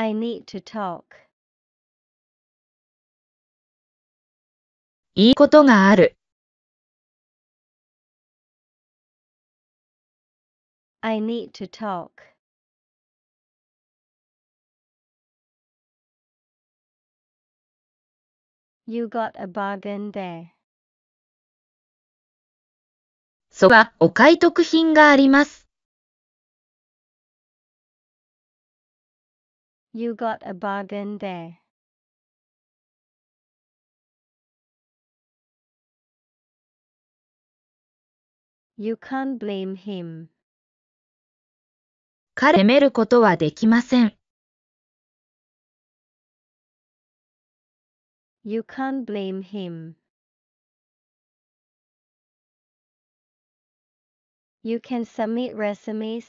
I need to talk. いいことがある。I need to talk. You got bargain there. a そばお買い得品があります。You got a bargain there. You can't blame him. 彼を責めることはできません。You can't blame him. You can submit resumes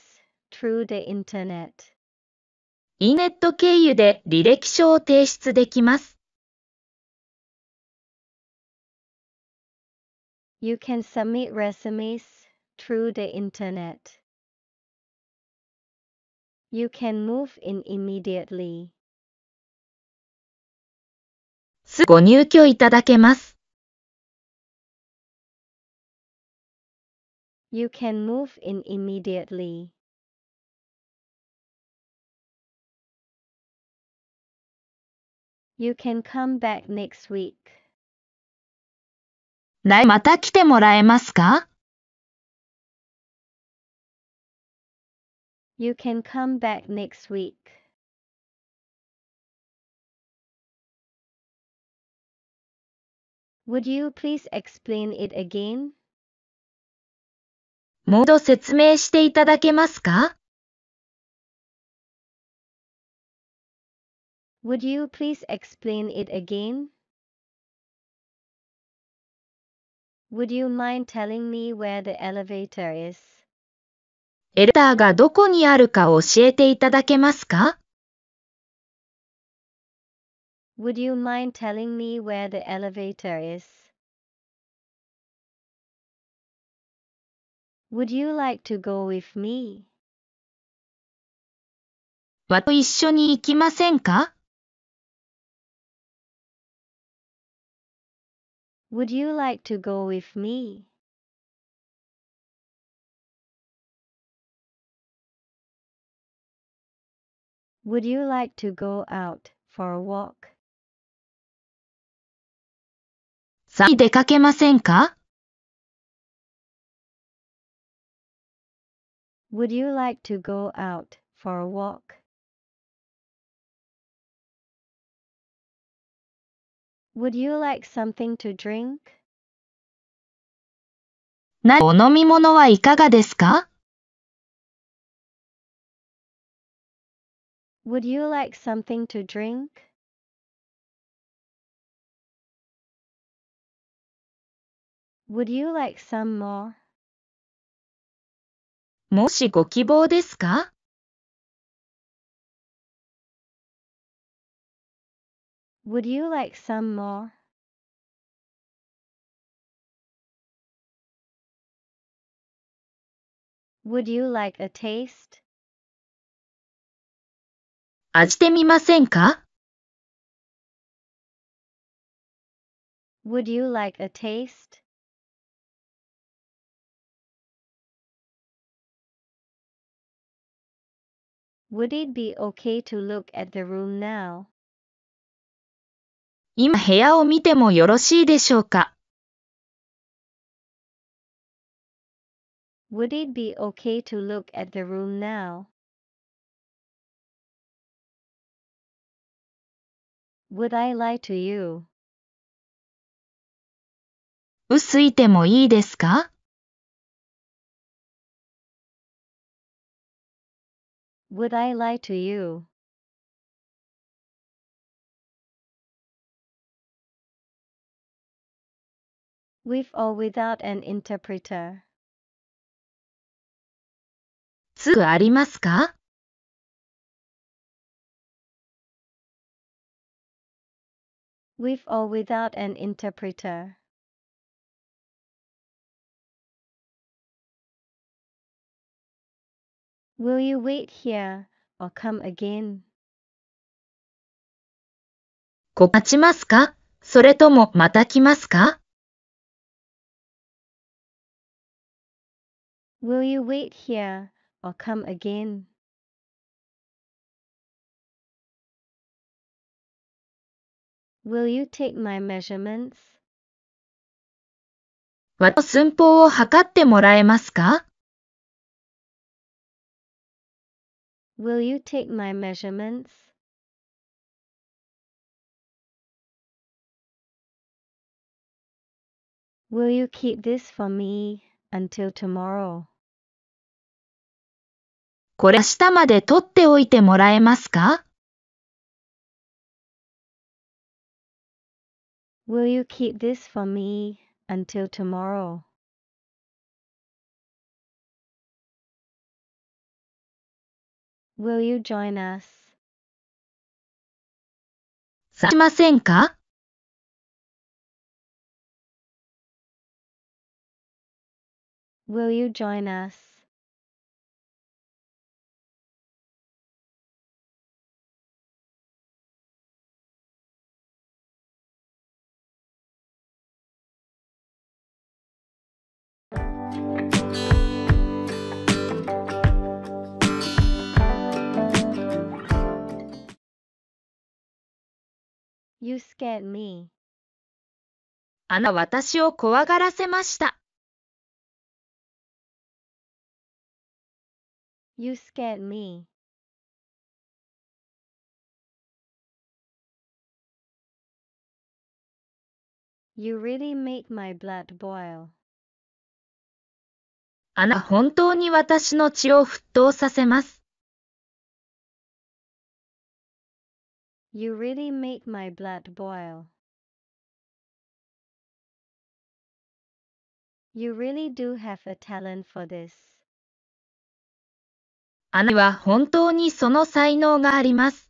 through the internet. e ネット経由で履歴書を提出できます。You can submit resumes through the internet. You can move in immediately. すご入居いただけます。You can move in immediately. You can come back next week. 来、また来てもらえますか ?You can come back next week. Would you please explain again? it もう一度説明していただけますか Would you please explain it again? Would you mind telling me where the elevator is? Would you mind telling me where the elevator is? Would you like to go with me? わと一緒に行きませんか Would you like to go with me? Would you like to go out for a walk? さあ出かけませんか? Would you like to go out for a walk? Would you like something to drink? なお飲み物はいかがですか Would you like something to drink? もしご希望ですか Would you like some more? Would you like a taste? 味してみませんか Would you like a taste? Would it be okay to look at the room now? 今部屋を見てもよろしいでしょうか Would it be okay to look at the room now? Would I lie to you? 薄いてもいいですか Would I lie to you? with or without an interpreter. すぐありますか？with or without an interpreter.「Will you wait here or come again? ここ待ちますかそれともまた来ますか Will you wait here or come again? Will you take my measurements? 私の寸法を測ってもらえますか Will you take my measurements? Will you keep this for me? until tomorrow. これ明日まで取っておいてもらえますか Will you keep this for me until tomorrow? Will join you us? さあ、しませんか Will you join us? You scared me. あの私を怖がらせました。You scared me. You really make my blood boil. あな、本当に私の血を沸騰させます。You really make my blood boil. You really do have a talent for this. あなたは本当にその才能があります。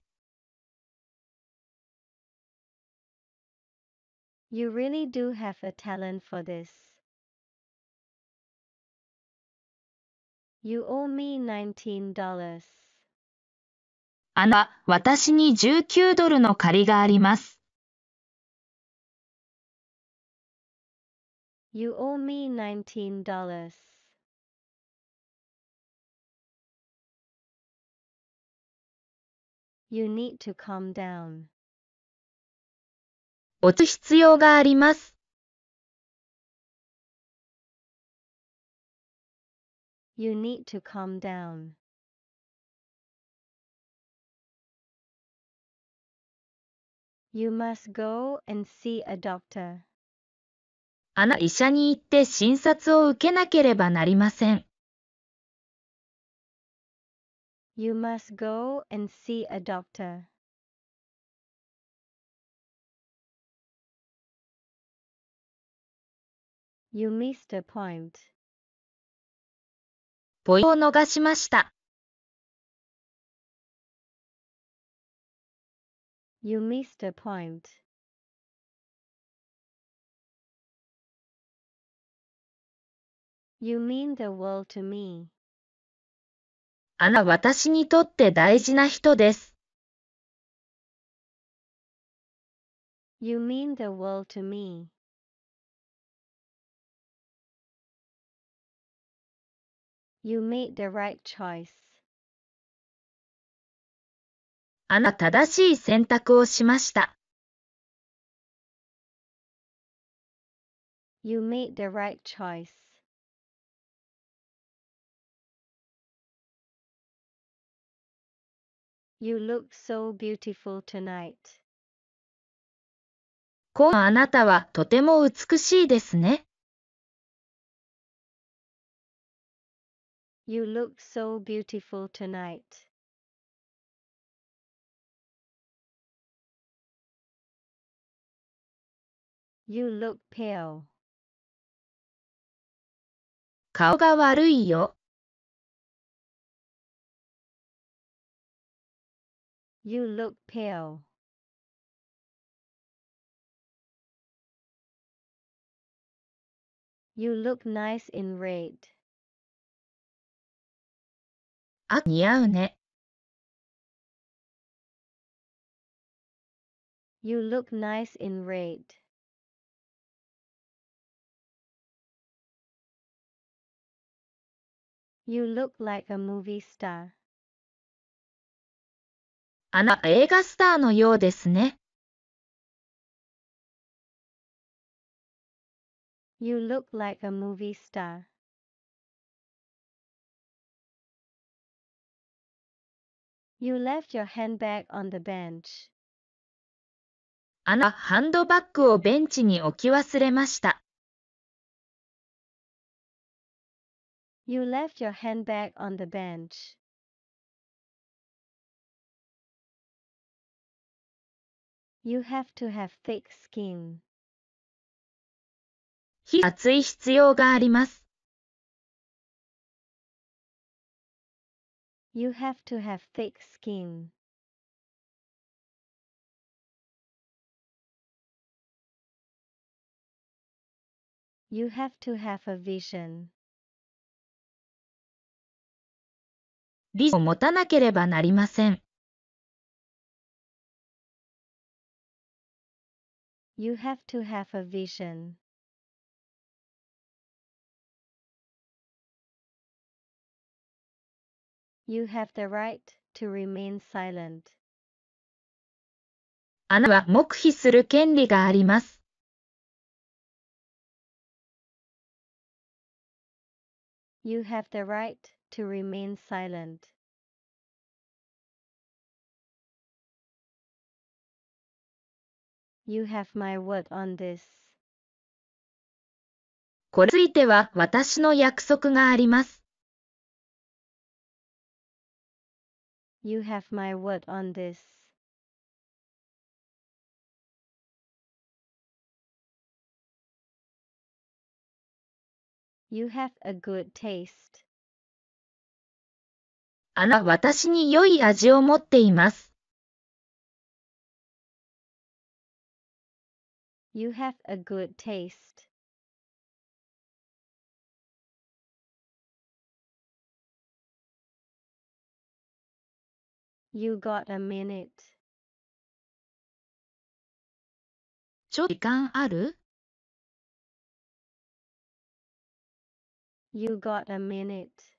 You really do have a talent for this. You owe me nineteen dollars. あなたは私に19ドルの借りがあります。You owe me nineteen dollars. You need to calm down. 落ち必要があります。You need to calm down. あの医者に行って診察を受けなければなりません。You must go and see a doctor. You missed a point. ポイントを逃しました。You missed a point. You mean the world to me. あな私にとって大事な人です。You mean the world to me. あな正しい選択をしました。You made the right choice. You look so beautiful tonight. 今あなたはとても美しいですね。You look so beautiful tonight. You look pale. 顔が悪いよ。You look pale. You look nice in red. You look nice in red. You look like a movie star. あな、映画スターのようですね。You look like a movie star. You your on left the bench. handbag あな、ハンドバッグをベンチに置き忘れました。You left your handbag on the bench. You have to have thick skin. 火厚い必要があります。You have to have thick skin. You have to have a vision. 理を持たなければなりません。You have to have a vision. You have the right to remain silent. あなたは黙秘する権利があります。You have the right to remain silent. You have my word on this. これについては私の約束があります。You have my word on this. あなたは私に良い味を持っています。You have a good taste. You got a minute. ちょっと時間ある You got a minute.